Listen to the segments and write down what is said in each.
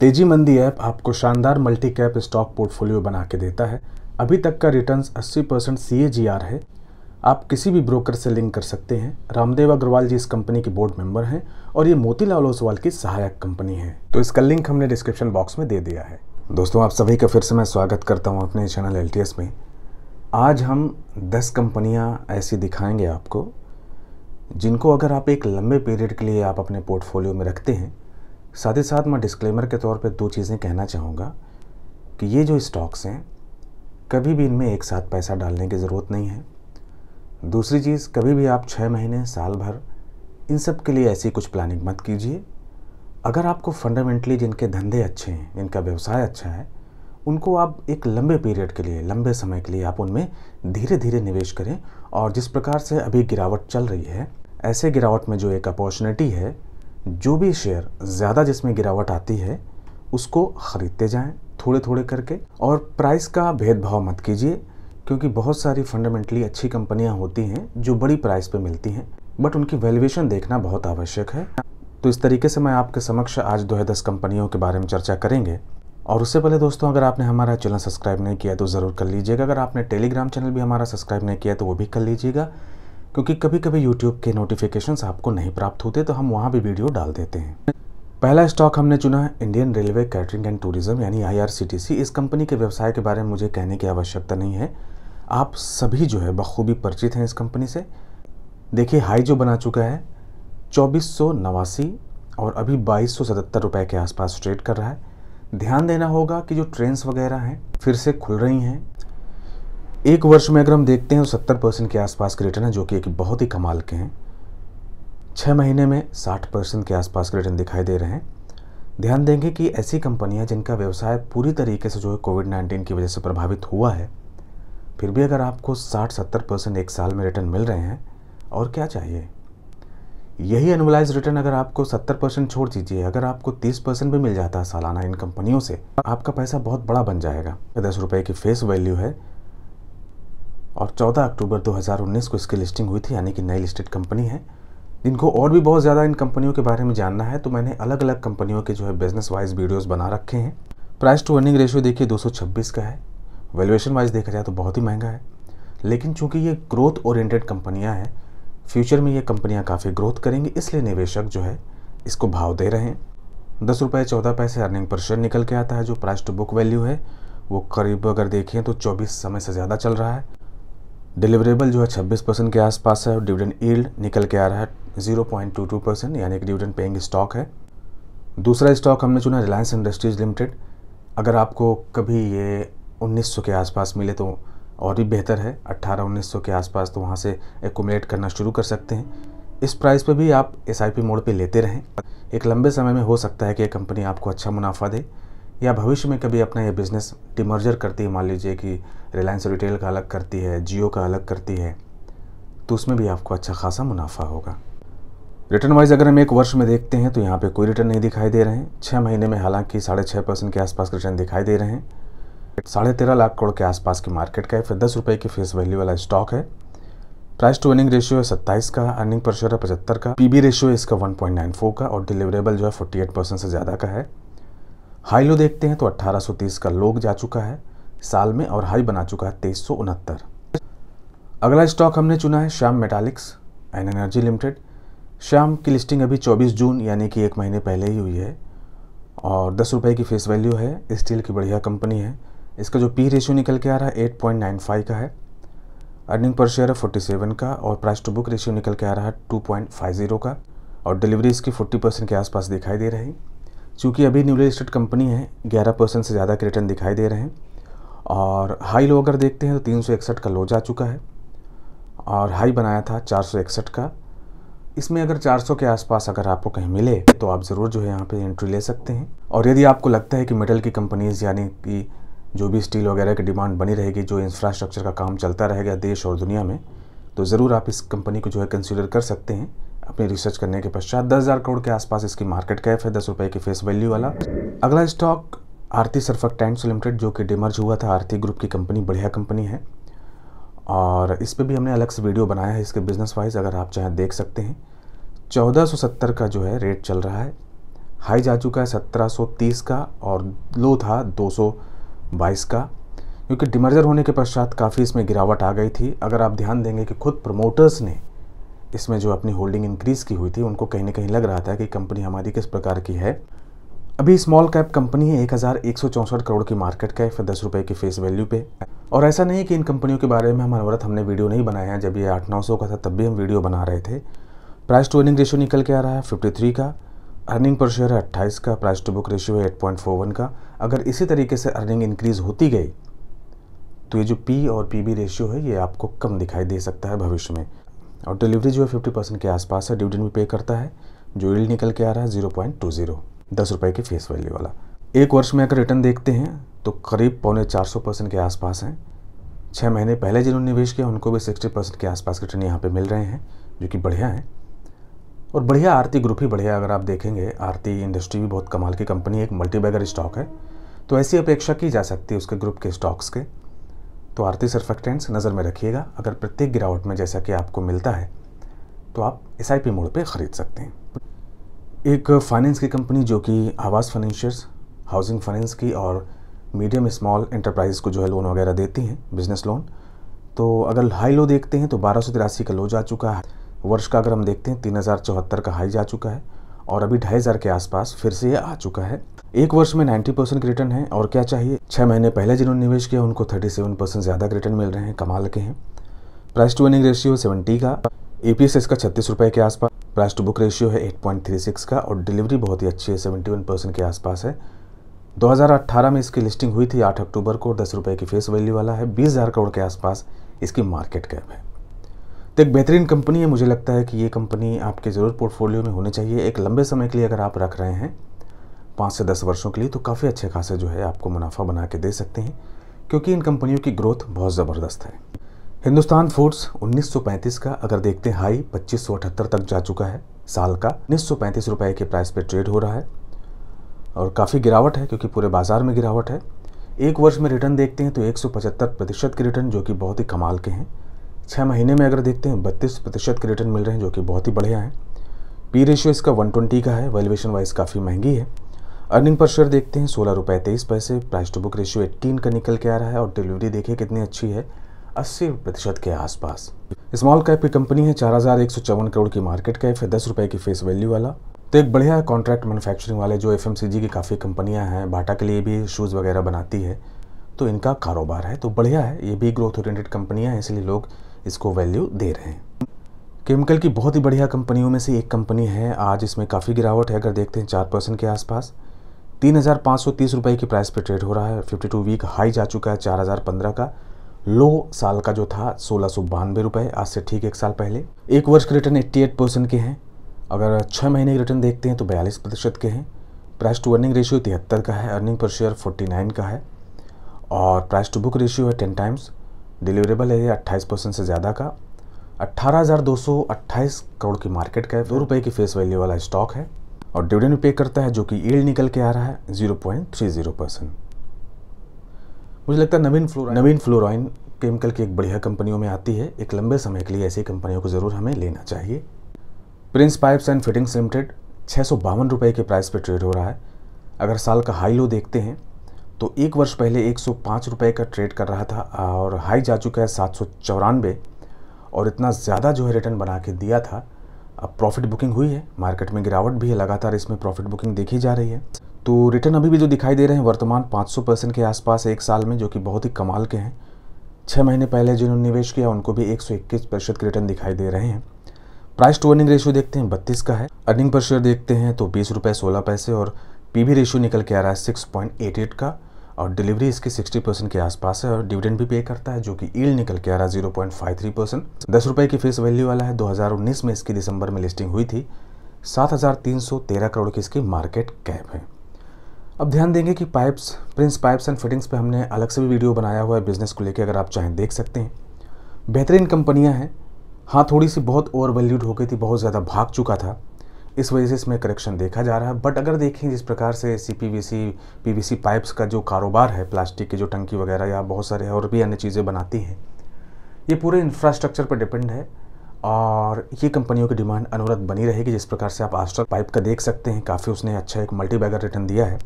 तेजी मंदी ऐप आपको शानदार मल्टी कैप स्टॉक पोर्टफोलियो बना के देता है अभी तक का रिटर्न 80 परसेंट सी है आप किसी भी ब्रोकर से लिंक कर सकते हैं रामदेव अग्रवाल जी इस कंपनी के बोर्ड मेंबर हैं और ये मोतीलाल ओसवाल की सहायक कंपनी है तो इसका लिंक हमने डिस्क्रिप्शन बॉक्स में दे दिया है दोस्तों आप सभी का फिर से मैं स्वागत करता हूँ अपने चैनल एल में आज हम 10 कंपनियाँ ऐसी दिखाएंगे आपको जिनको अगर आप एक लंबे पीरियड के लिए आप अपने पोर्टफोलियो में रखते हैं साथ ही साथ मैं डिस्क्लेमर के तौर पे दो चीज़ें कहना चाहूँगा कि ये जो स्टॉक्स हैं कभी भी इनमें एक साथ पैसा डालने की ज़रूरत नहीं है दूसरी चीज़ कभी भी आप छः महीने साल भर इन सब के लिए ऐसी कुछ प्लानिंग मत कीजिए अगर आपको फंडामेंटली जिनके धंधे अच्छे हैं जिनका व्यवसाय अच्छा है उनको आप एक लंबे पीरियड के लिए लंबे समय के लिए आप उनमें धीरे धीरे निवेश करें और जिस प्रकार से अभी गिरावट चल रही है ऐसे गिरावट में जो एक अपॉर्चुनिटी है जो भी शेयर ज़्यादा जिसमें गिरावट आती है उसको ख़रीदते जाएं थोड़े थोड़े करके और प्राइस का भेदभाव मत कीजिए क्योंकि बहुत सारी फंडामेंटली अच्छी कंपनियां होती हैं जो बड़ी प्राइस पे मिलती हैं बट उनकी वैल्यूएशन देखना बहुत आवश्यक है तो इस तरीके से मैं आपके समक्ष आज दो है दस कंपनियों के बारे में चर्चा करेंगे और उससे पहले दोस्तों अगर आपने हमारा चैनल सब्सक्राइब नहीं किया तो ज़रूर कर लीजिएगा अगर आपने टेलीग्राम चैनल भी हमारा सब्सक्राइब नहीं किया तो वो भी कर लीजिएगा क्योंकि कभी कभी यूट्यूब के नोटिफिकेशंस आपको नहीं प्राप्त होते तो हम वहाँ भी वीडियो डाल देते हैं पहला स्टॉक हमने चुना है Indian railway catering and tourism यानी आई इस कंपनी के व्यवसाय के बारे में मुझे कहने की आवश्यकता नहीं है आप सभी जो है बखूबी परिचित हैं इस कंपनी से देखिए हाई जो बना चुका है चौबीस और अभी बाईस रुपए के आसपास ट्रेड कर रहा है ध्यान देना होगा कि जो ट्रेन्स वगैरह हैं फिर से खुल रही हैं एक वर्ष में अगर हम देखते हैं तो सत्तर परसेंट के आसपास के रिटर्न है जो कि एक बहुत ही कमाल के हैं छः महीने में साठ परसेंट के आसपास के रिटर्न दिखाई दे रहे हैं ध्यान देंगे कि ऐसी कंपनियां जिनका व्यवसाय पूरी तरीके से जो है कोविड नाइन्टीन की वजह से प्रभावित हुआ है फिर भी अगर आपको साठ सत्तर परसेंट एक साल में रिटर्न मिल रहे हैं और क्या चाहिए यही एनुअलाइज रिटर्न अगर आपको सत्तर परसेंट छोड़ दीजिए अगर आपको तीस परसेंट भी मिल जाता है सालाना इन कंपनियों से आपका पैसा बहुत बड़ा बन जाएगा दस रुपये की फेस वैल्यू है और 14 अक्टूबर 2019 को इसकी लिस्टिंग हुई थी यानी कि नई लिस्टेड कंपनी है जिनको और भी बहुत ज़्यादा इन कंपनियों के बारे में जानना है तो मैंने अलग अलग कंपनियों के जो है बिजनेस वाइज वीडियोज़ बना रखे हैं प्राइस टू अर्निंग रेशियो देखिए 226 का है वैल्यूएशन वाइज देखा जाए तो बहुत ही महंगा है लेकिन चूंकि ये ग्रोथ ओरिएंटेड कंपनियां हैं फ्यूचर में ये कंपनियां काफ़ी ग्रोथ करेंगी इसलिए निवेशक जो है इसको भाव दे रहे हैं दस रुपये चौदह पैसे अर्निंग पर शेयर निकल के आता है जो प्राइस टू बुक वैल्यू है वो करीब अगर देखें तो चौबीस समय से ज़्यादा चल रहा है डिलीवरेबल जो है 26 परसेंट के आसपास है और डिविडेंड ईल्ड निकल के आ रहा है 0.22 परसेंट यानी कि डिविडेंड पेइंग स्टॉक है दूसरा स्टॉक हमने चुना रिलायंस इंडस्ट्रीज लिमिटेड अगर आपको कभी ये 1900 के आसपास मिले तो और भी बेहतर है 18-1900 के आसपास तो वहाँ से एकोमोडेट करना शुरू कर सकते हैं इस प्राइस पर भी आप एस मोड पर लेते रहें एक लंबे समय में हो सकता है कि ये कंपनी आपको अच्छा मुनाफा दे या भविष्य में कभी अपना ये बिज़नेस डिमर्जर करती है मान लीजिए कि रिलायंस रिटेल का अलग करती है जियो का अलग करती है तो उसमें भी आपको अच्छा खासा मुनाफा होगा रिटर्न वाइज अगर हम एक वर्ष में देखते हैं तो यहाँ पे कोई रिटर्न नहीं दिखाई दे रहे हैं छः महीने में हालांकि साढ़े छः परसेंट के आसपास रिटर्न दिखाई दे रहे हैं साढ़े तेरह लाख करोड़ के आसपास की मार्केट का है फिर दस रुपये की फेस वैल्यू वाला स्टॉक है प्राइस टू अर्निंग रेशियो है सत्ताईस का अर्निंग पर शेयर है पचहत्तर का बी रेशियो है इसका फोर का और डिलीवरेबल जो है एट परसेंट से ज़्यादा का है हाई लो देखते हैं तो 1830 का लोग जा चुका है साल में और हाई बना चुका है तेईस अगला स्टॉक हमने चुना है Shyam metallics and energy limited Shyam की लिस्टिंग अभी 24 जून यानी कि एक महीने पहले ही हुई है और दस रुपये की फेस वैल्यू है स्टील की बढ़िया कंपनी है इसका जो पी रेशियो निकल के आ रहा है 8.95 का है अर्निंग पर शेयर है 47 का और प्राइस टू बुक रेशियो निकल के आ रहा है 2.50 का और डिलीवरी इसकी 40 परसेंट के आसपास दिखाई दे रही चूँकि अभी न्यूली लिस्टेड कंपनी है ग्यारह परसेंट से ज़्यादा के रिटर्न दिखाई दे रहे हैं और हाई लो अगर देखते हैं तो तीन सौ इकसठ का लो जा चुका है और हाई बनाया था चार सौ इकसठ का इसमें अगर 400 के आसपास अगर आपको कहीं मिले तो आप ज़रूर जो है यहाँ पे एंट्री ले सकते हैं और यदि आपको लगता है कि मेटल की कंपनीज़ यानी कि जो भी स्टील वगैरह की डिमांड बनी रहेगी जो इंफ्रास्ट्रक्चर का काम चलता रहेगा देश और दुनिया में तो ज़रूर आप इस कंपनी को जो है कंसिडर कर सकते हैं अपनी रिसर्च करने के पश्चात दस हज़ार करोड़ के आसपास इसकी मार्केट कैप है दस रुपये की फेस वैल्यू वाला अगला stock Aarti surfactants limited जो कि डिमर्ज हुआ था आरती ग्रुप की कंपनी बढ़िया कंपनी है और इस पर भी हमने अलग से वीडियो बनाया है इसके बिज़नेस वाइज अगर आप चाहें देख सकते हैं चौदह का जो है रेट चल रहा है हाई जा चुका है सत्रह का और लो था दो का क्योंकि डिमर्जर होने के पश्चात काफ़ी इसमें गिरावट आ गई थी अगर आप ध्यान देंगे कि खुद प्रमोटर्स ने इसमें जो अपनी होल्डिंग इंक्रीज़ की हुई थी उनको कहीं ना कहीं लग रहा था कि कंपनी हमारी किस प्रकार की है अभी स्मॉल कैप कंपनी है एक हज़ार एक सौ चौंसठ करोड़ की मार्केट कैप दस रुपये की फेस वैल्यू पे और ऐसा नहीं है कि इन कंपनियों के बारे में हमारे वर्त हमने वीडियो नहीं बनाया है जब ये आठ नौ सौ का था तब भी हम वीडियो बना रहे थे प्राइस टू अर्निंग रेशियो निकल के आ रहा है फिफ्टी थ्री का अर्निंग पर शेयर है अट्ठाईस का प्राइस टू बुक रेशियो है एट पॉइंट फोर वन का अगर इसी तरीके से अर्निंग इंक्रीज़ होती गई तो ये जो पी और पी बी रेशियो है ये आपको कम दिखाई दे सकता है भविष्य में और डिलीवरी जो है फिफ्टी परसेंट के आसपास है डिविडेंड भी पे करता है जो इल निकल के आ रहा है जीरो पॉइंट टू जीरो दस रुपये के फेस वैल्यू वाला एक वर्ष में अगर रिटर्न देखते हैं तो करीब पौने चार सौ परसेंट के आसपास हैं छः महीने पहले जिन्होंने निवेश किया उनको भी सिक्सटी परसेंट के आसपास के रिटर्न यहाँ पर मिल रहे हैं जो कि बढ़िया है और बढ़िया आरती ग्रुप ही बढ़िया अगर आप देखेंगे आरती इंडस्ट्री भी बहुत कमाल की कंपनी है एक मल्टीबैगर स्टॉक है तो ऐसी अपेक्षा की जा सकती है उसके ग्रुप के स्टॉक्स के तो आरती सर्फेक्टेंट्स नज़र में रखिएगा अगर प्रत्येक गिरावट में जैसा कि आपको मिलता है तो आप एस आई पी मोड पर ख़रीद सकते हैं एक फाइनेंस की कंपनी जो कि आवास फाइनेंशियर्स हाउसिंग फाइनेंस की और मीडियम स्मॉल इंटरप्राइज को जो है लोन वगैरह देती हैं बिज़नेस लोन तो अगर हाई लो देखते हैं तो बारह का लो जा चुका है वर्ष का अगर हम देखते हैं तीन का हाई जा चुका है और अभी ढाई हज़ार के आसपास फिर से ये आ चुका है एक वर्ष में 90 परसेंट रिटर्न है और क्या चाहिए छह महीने पहले जिन्होंने निवेश किया उनको 37 परसेंट ज़्यादा रिटर्न मिल रहे हैं कमाल के हैं price to earning ratio seventy का एपीएस इसका छत्तीस रुपए के आसपास प्राइस टू बुक रेशियो है सिक्स का और डिलीवरी बहुत ही अच्छी है वन परसेंट के आसपास है अट्ठारह में इसकी लिस्टिंग हुई थी आठ अक्टूबर को दस रुपए की फेस वैल्यू वाला है बीस हज़ार करोड़ के आसपास इसकी मार्केट कैप है तो एक बेहतरीन कंपनी है मुझे लगता है कि ये कंपनी आपके ज़रूर पोर्टफोलियो में होनी चाहिए एक लंबे समय के लिए अगर आप रख रहे हैं पाँच से दस वर्षों के लिए तो काफ़ी अच्छे खासे जो है आपको मुनाफा बना के दे सकते हैं क्योंकि इन कंपनियों की ग्रोथ बहुत ज़बरदस्त है हिंदुस्तान फूड्स 1935 का अगर देखते हैं हाई पच्चीस तक जा चुका है साल का उन्नीस सौ रुपए के प्राइस पे ट्रेड हो रहा है और काफ़ी गिरावट है क्योंकि पूरे बाज़ार में गिरावट है एक वर्ष में रिटर्न देखते हैं तो 175 प्रतिशत के रिटर्न जो कि बहुत ही कमाल के हैं छः महीने में अगर देखते हैं बत्तीस प्रतिशत के रिटर्न मिल रहे हैं जो कि बहुत ही बढ़िया है पी रेशियो इसका वन ट्वेंटी का है वैल्यूएशन वाइज काफ़ी महंगी है अर्निंग पर शेयर देखते हैं सोलह रुपये तेईस पैसे price to book ratio eighteen का निकल के आ रहा है और डिलीवरी देखिए कितनी अच्छी है अस्सी प्रतिशत के आसपास स्मॉल कैप की कंपनी है चार हज़ार एक सौ चौवन करोड़ की मार्केट कैप है दस रुपये की फेस वैल्यू वाला तो एक बढ़िया कॉन्ट्रैक्ट मैनुफैक्चरिंग वाले जो एफ की काफ़ी कंपनियाँ हैं बाटा के लिए भी शूज़ वगैरह बनाती है तो इनका कारोबार है तो बढ़िया है ये भी ग्रोथ ओरिएंटेड कंपनियाँ हैं इसलिए लोग इसको वैल्यू दे रहे हैं केमिकल की बहुत ही बढ़िया कंपनियों में से एक कंपनी है आज इसमें काफ़ी गिरावट है अगर देखते हैं चार परसेंट के आसपास तीन हज़ार पाँच सौ तीस रुपये की प्राइस पर ट्रेड हो रहा है फिफ्टी टू वीक हाई जा चुका है चार हज़ार पंद्रह का लो साल का जो था सोलह सौ बानवे रुपये आज से ठीक एक साल पहले एक वर्ष के रिटर्न एट्टी एट परसेंट के हैं अगर छः महीने के रिटर्न देखते हैं तो बयालीस प्रतिशत के हैं प्राइस टू अर्निंग रेशियो तिहत्तर का है अर्निंग पर शेयर फोर्टी नाइन का है और प्राइस टू बुक रेशियो है टेन टाइम्स डिलीवरेबल है ये अट्ठाईस परसेंट से ज़्यादा का अट्ठारह हज़ार दो सौ अट्ठाईस करोड़ की मार्केट का है दो रुपये की फेस वैल्यू वाला स्टॉक है और डिविडेंड पे करता है जो कि ईल्ड निकल के आ रहा है zero point three zero percent मुझे लगता है Navin fluorine Navin fluorine chemical की एक बढ़िया कंपनियों में आती है एक लंबे समय के लिए ऐसी कंपनियों को ज़रूर हमें लेना चाहिए prince pipes and fittings limited छः सौ बावन रुपये के प्राइस पर ट्रेड हो रहा है अगर साल का हाई लो देखते हैं तो एक वर्ष पहले एक सौ का ट्रेड कर रहा था और हाई जा चुका है सात और इतना ज़्यादा जो है रिटर्न बना के दिया था अब प्रॉफिट बुकिंग हुई है मार्केट में गिरावट भी है लगातार इसमें प्रॉफिट बुकिंग देखी जा रही है तो रिटर्न अभी भी जो दिखाई दे रहे हैं वर्तमान 500 परसेंट के आसपास एक साल में जो कि बहुत ही कमाल के हैं छः महीने पहले जिन्होंने निवेश किया उनको भी एक प्रतिशत के रिटर्न दिखाई दे रहे हैं प्राइस टू अर्निंग रेशियो देखते हैं बत्तीस का है अर्निंग पर शेयर देखते हैं तो बीस रुपये सोलह पैसे और पी रेशियो निकल के आ रहा है सिक्स पॉइंट एट एट का और डिलीवरी इसकी 60 परसेंट के आसपास है और डिविडेंड भी पे करता है जो कि ईल निकल के आ रहा है zero point five three percent दस रुपये की फेस वैल्यू वाला है 2019 में इसकी दिसंबर में लिस्टिंग हुई थी सात हजार तीन सौ तेरह करोड़ की इसकी मार्केट कैप है अब ध्यान देंगे कि pipes prince pipes and fittings पे हमने अलग से भी वीडियो बनाया हुआ है बिजनेस को लेकर अगर आप चाहें देख सकते हैं बेहतरीन कंपनियाँ हैं हाँ थोड़ी सी बहुत ओवर वैल्यूड हो गई थी बहुत ज़्यादा भाग चुका था इस वजह से इसमें करेक्शन देखा जा रहा है बट अगर देखें जिस प्रकार से C P V C P V C pipes का जो कारोबार है प्लास्टिक की जो टंकी वगैरह या बहुत सारे और भी अन्य चीज़ें बनाती हैं ये पूरे इंफ्रास्ट्रक्चर पर डिपेंड है और ये कंपनियों की डिमांड अनवरत बनी रहेगी जिस प्रकार से आप आस्ट्रा पाइप का देख सकते हैं काफ़ी उसने अच्छा एक मल्टी बैगर रिटर्न दिया है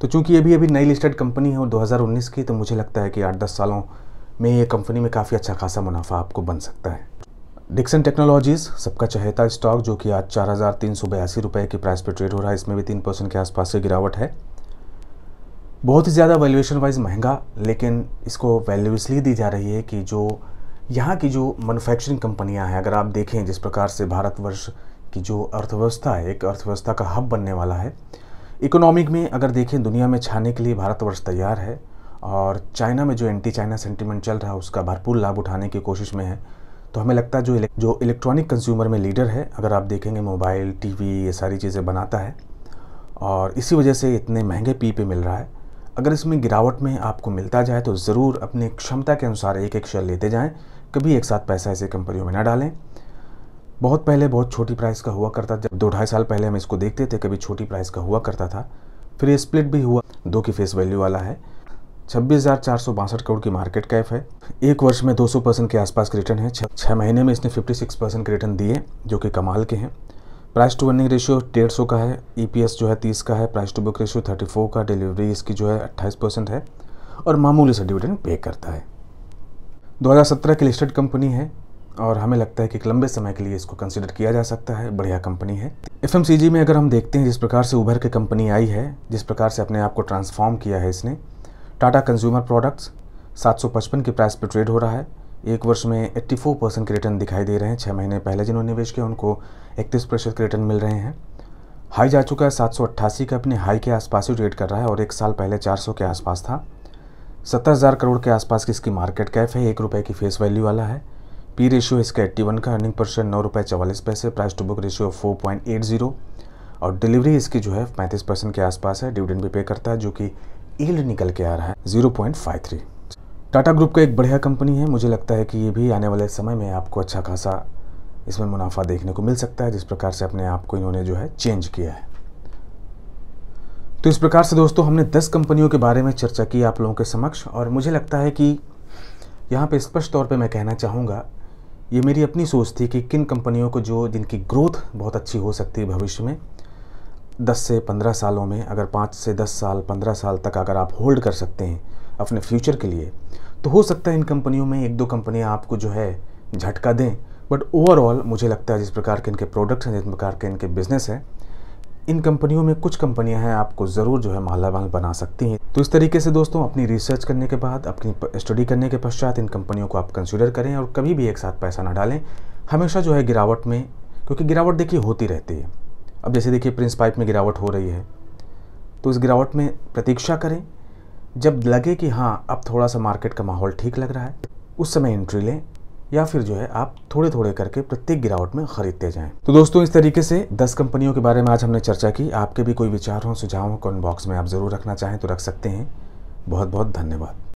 तो चूंकि ये भी अभी नई लिस्टेड कंपनी है और 2019 की तो मुझे लगता है कि आठ दस सालों में ये कंपनी में काफ़ी अच्छा खासा मुनाफा आपको बन सकता है डिक्सन टेक्नोलॉजीज सबका चहेता स्टॉक जो कि आज चार हज़ार तीन सौ बयासी रुपये की प्राइस पर ट्रेड हो रहा है इसमें भी तीन परसेंट के आसपास की गिरावट है बहुत ही ज़्यादा वैल्यूएशन वाइज महंगा लेकिन इसको वैल्यू इसलिए दी जा रही है कि जो यहाँ की जो मैनुफैक्चरिंग कंपनियाँ हैं अगर आप देखें जिस प्रकार से भारतवर्ष की जो अर्थव्यवस्था है एक अर्थव्यवस्था का हब बनने वाला है इकोनॉमिक में अगर देखें दुनिया में छाने के लिए भारतवर्ष तैयार है और चाइना में जो एंटी चाइना सेंटीमेंट चल रहा है उसका भरपूर लाभ उठाने की कोशिश में है तो हमें लगता है जो इलेक, जो इलेक्ट्रॉनिक कंज्यूमर में लीडर है अगर आप देखेंगे मोबाइल टीवी ये सारी चीज़ें बनाता है और इसी वजह से इतने महंगे पी पे मिल रहा है अगर इसमें गिरावट में आपको मिलता जाए तो ज़रूर अपनी क्षमता के अनुसार एक एक शेयर लेते जाएं कभी एक साथ पैसा ऐसे कंपनियों में ना डालें बहुत पहले बहुत छोटी प्राइस का हुआ करता जब दो ढाई साल पहले हम इसको देखते थे कभी छोटी प्राइस का हुआ करता था फिर ये स्प्लिट भी हुआ दो की फेस वैल्यू वाला है छब्बीस करोड़ की मार्केट कैप है एक वर्ष में 200 परसेंट के आसपास के रिटर्न है छः महीने में इसने 56 परसेंट के रिटर्न दिए जो कि कमाल के हैं प्राइस टू वर्निंग रेशियो डेढ़ सौ का है ईपीएस e जो है तीस का है price to book ratio thirty four का डिलीवरी इसकी जो है अट्ठाईस परसेंट है और मामूली से डिविडेंड पे करता है 2017 की लिस्टेड कंपनी है और हमें लगता है कि एक लंबे समय के लिए इसको कंसिडर किया जा सकता है बढ़िया कंपनी है एफ में अगर हम देखते हैं जिस प्रकार से उभर के कंपनी आई है जिस प्रकार से अपने आप को ट्रांसफॉर्म किया है इसने टाटा कंज्यूमर प्रोडक्ट्स 755 के प्राइस पर ट्रेड हो रहा है एक वर्ष में 84 परसेंट के रिटर्न दिखाई दे रहे हैं छः महीने पहले जिन्होंने निवेश किया उनको इकतीस प्रतिशत के रिटर्न मिल रहे हैं हाई जा चुका है सात सौ अट्ठासी का अपने हाई के आसपास ही ट्रेड कर रहा है और एक साल पहले चार सौ के आसपास था सत्तर हज़ार करोड़ के आसपास की इसकी मार्केट कैप है एक रुपये की फेस वैल्यू वाला है पी रेशियो इसका एट्टी वन का अर्निंग पर शेयर नौ रुपये चवालीस पैसे price to book ratio four point eight zero और डिलीवरी इसकी जो है पैंतीस परसेंट के आसपास है डिविडेंड भी पे करता है जो कि ईल्ड निकल के आ रहा है zero point five three Tata group का एक बढ़िया कंपनी है मुझे लगता है कि ये भी आने वाले समय में आपको अच्छा खासा इसमें मुनाफा देखने को मिल सकता है जिस प्रकार से अपने आप को इन्होंने जो है चेंज किया है तो इस प्रकार से दोस्तों हमने 10 कंपनियों के बारे में चर्चा की आप लोगों के समक्ष और मुझे लगता है कि यहाँ पे स्पष्ट तौर पे मैं कहना चाहूँगा ये मेरी अपनी सोच थी कि किन कंपनियों को जो जिनकी ग्रोथ बहुत अच्छी हो सकती है भविष्य में दस से पंद्रह सालों में अगर पाँच से दस साल पंद्रह साल तक अगर आप होल्ड कर सकते हैं अपने फ्यूचर के लिए तो हो सकता है इन कंपनियों में एक दो कंपनियाँ आपको जो है झटका दें बट ओवरऑल मुझे लगता है जिस प्रकार के इनके प्रोडक्ट्स हैं जिस प्रकार के इनके बिजनेस हैं इन कंपनियों में कुछ कंपनियां हैं आपको ज़रूर जो है मालामाल बना सकती हैं तो इस तरीके से दोस्तों अपनी रिसर्च करने के बाद अपनी स्टडी करने के पश्चात इन कंपनियों को आप कंसिडर करें और कभी भी एक साथ पैसा ना डालें हमेशा जो है गिरावट में क्योंकि गिरावट देखिए होती रहती है अब जैसे देखिए प्रिंस पाइप में गिरावट हो रही है तो इस गिरावट में प्रतीक्षा करें जब लगे कि हाँ अब थोड़ा सा मार्केट का माहौल ठीक लग रहा है उस समय एंट्री लें या फिर जो है आप थोड़े थोड़े करके प्रत्येक गिरावट में खरीदते जाएं तो दोस्तों इस तरीके से 10 कंपनियों के बारे में आज हमने चर्चा की आपके भी कोई विचार हो सुझाव हो कमेंट बॉक्स में आप ज़रूर रखना चाहें तो रख सकते हैं बहुत बहुत धन्यवाद